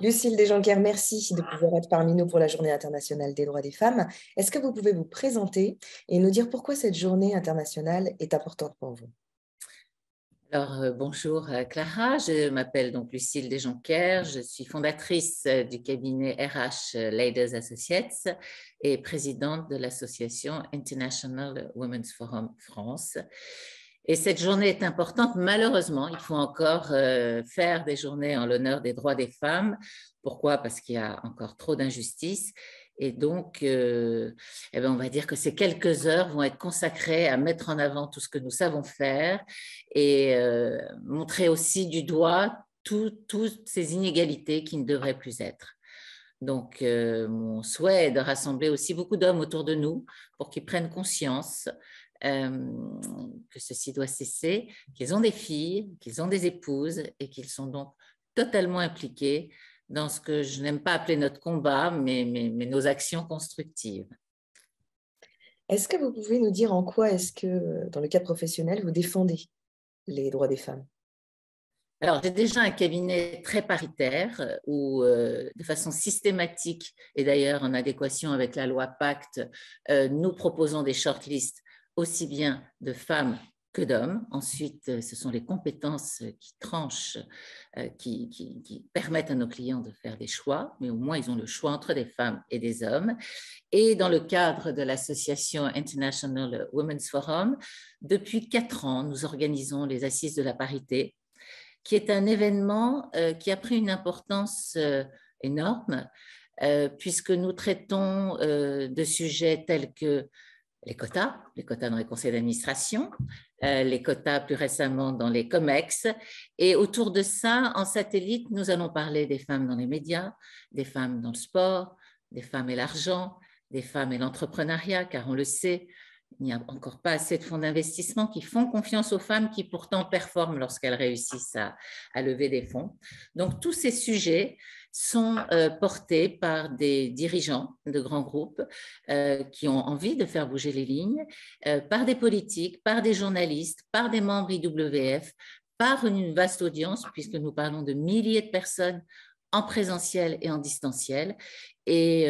Lucille Desjonquer, merci de pouvoir être parmi nous pour la Journée internationale des droits des femmes. Est-ce que vous pouvez vous présenter et nous dire pourquoi cette journée internationale est importante pour vous alors, euh, bonjour euh, Clara, je m'appelle donc Lucille Desjonker, je suis fondatrice euh, du cabinet RH Ladies Associates et présidente de l'association International Women's Forum France. Et cette journée est importante. Malheureusement, il faut encore euh, faire des journées en l'honneur des droits des femmes. Pourquoi Parce qu'il y a encore trop d'injustices. Et donc, euh, eh ben, on va dire que ces quelques heures vont être consacrées à mettre en avant tout ce que nous savons faire et euh, montrer aussi du doigt toutes ces inégalités qui ne devraient plus être. Donc, mon souhait est de rassembler aussi beaucoup d'hommes autour de nous pour qu'ils prennent conscience que ceci doit cesser, qu'ils ont des filles, qu'ils ont des épouses et qu'ils sont donc totalement impliqués dans ce que je n'aime pas appeler notre combat, mais, nos actions constructives. Est-ce que vous pouvez nous dire en quoi est-ce que, dans le cadre professionnel, vous défendez les droits des femmes alors, j'ai déjà un cabinet très paritaire euh, où, euh, de façon systématique et d'ailleurs en adéquation avec la loi Pacte, euh, nous proposons des shortlists aussi bien de femmes que d'hommes. Ensuite, euh, ce sont les compétences qui tranchent, euh, qui, qui, permettent à nos clients de faire des choix, mais au moins ils ont le choix entre des femmes et des hommes. Et dans le cadre de l'association International Women's Forum, depuis quatre ans, nous organisons les Assises de la parité, qui est un événement euh, qui a pris une importance énorme, puisque nous traitons de sujets tels que les quotas, les quotas dans les conseils d'administration, euh, les quotas plus récemment dans les COMEX. Et autour de ça, en satellite, nous allons parler des femmes dans les médias, des femmes dans le sport, des femmes et l'argent, des femmes et l'entrepreneuriat, car on le sait, il n'y a encore pas assez de fonds d'investissement qui font confiance aux femmes qui pourtant performent lorsqu'elles réussissent à, lever des fonds. Donc tous ces sujets sont euh, portés par des dirigeants de grands groupes euh, qui ont envie de faire bouger les lignes, euh, par des politiques, par des journalistes, par des membres IWF, par une vaste audience, puisque nous parlons de milliers de personnes en présentiel et en distanciel. Et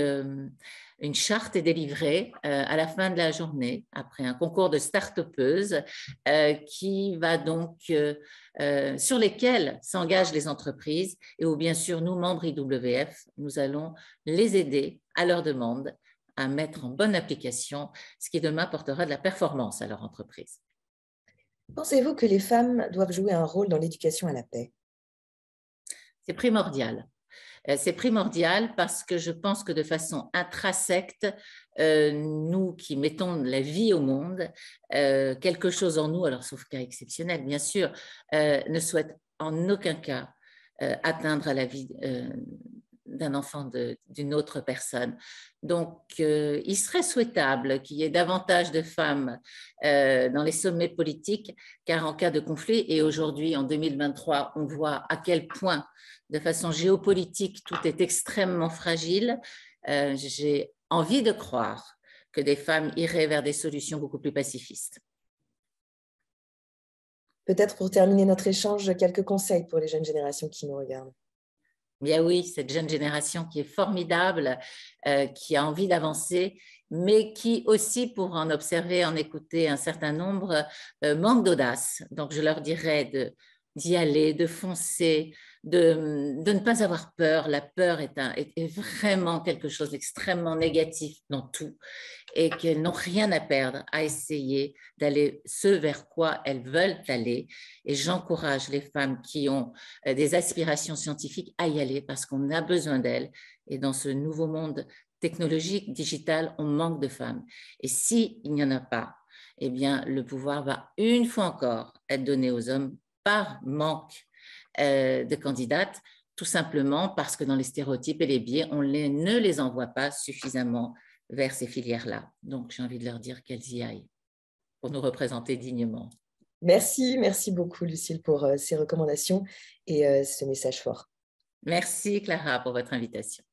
une charte est délivrée euh, à la fin de la journée, après un concours de start euh, qui va donc, euh, sur lesquels s'engagent les entreprises et où, bien sûr, nous, membres IWF, nous allons les aider à leur demande à mettre en bonne application ce qui demain portera de la performance à leur entreprise. Pensez-vous que les femmes doivent jouer un rôle dans l'éducation à la paix C'est primordial. Euh, c'est primordial parce que je pense que de façon intrinsèque, euh, nous qui mettons la vie au monde, euh, quelque chose en nous, alors sauf cas exceptionnel bien sûr, ne souhaite en aucun cas atteindre à la vie d'un enfant d'une autre personne. Donc, euh, il serait souhaitable qu'il y ait davantage de femmes euh, dans les sommets politiques, car en cas de conflit, et aujourd'hui, en 2023, on voit à quel point, de façon géopolitique, tout est extrêmement fragile. Euh, j'ai envie de croire que des femmes iraient vers des solutions beaucoup plus pacifistes. Peut-être pour terminer notre échange, quelques conseils pour les jeunes générations qui nous regardent bien eh oui, cette jeune génération qui est formidable, euh, qui a envie d'avancer, mais qui aussi, pour en observer, en écouter un certain nombre, euh, manque d'audace. Donc, je leur dirais de d'y aller, de foncer, hum, de, ne pas avoir peur. La peur est, un, est, vraiment quelque chose d'extrêmement négatif dans tout et qu'elles n'ont rien à perdre à essayer d'aller ce vers quoi elles veulent aller. Et j'encourage les femmes qui ont euh, des aspirations scientifiques à y aller parce qu'on a besoin d'elles. Et dans ce nouveau monde technologique, digital, on manque de femmes. Et s'il il n'y en a pas, eh bien, le pouvoir va une fois encore être donné aux hommes par manque euh, de candidates, tout simplement parce que dans les stéréotypes et les biais, on ne les envoie pas suffisamment vers ces filières-là. Donc, j'ai envie de leur dire qu'elles y aillent pour nous représenter dignement. Merci, merci beaucoup, Lucille, pour euh, ces recommandations et euh, ce message fort. Merci, Clara, pour votre invitation.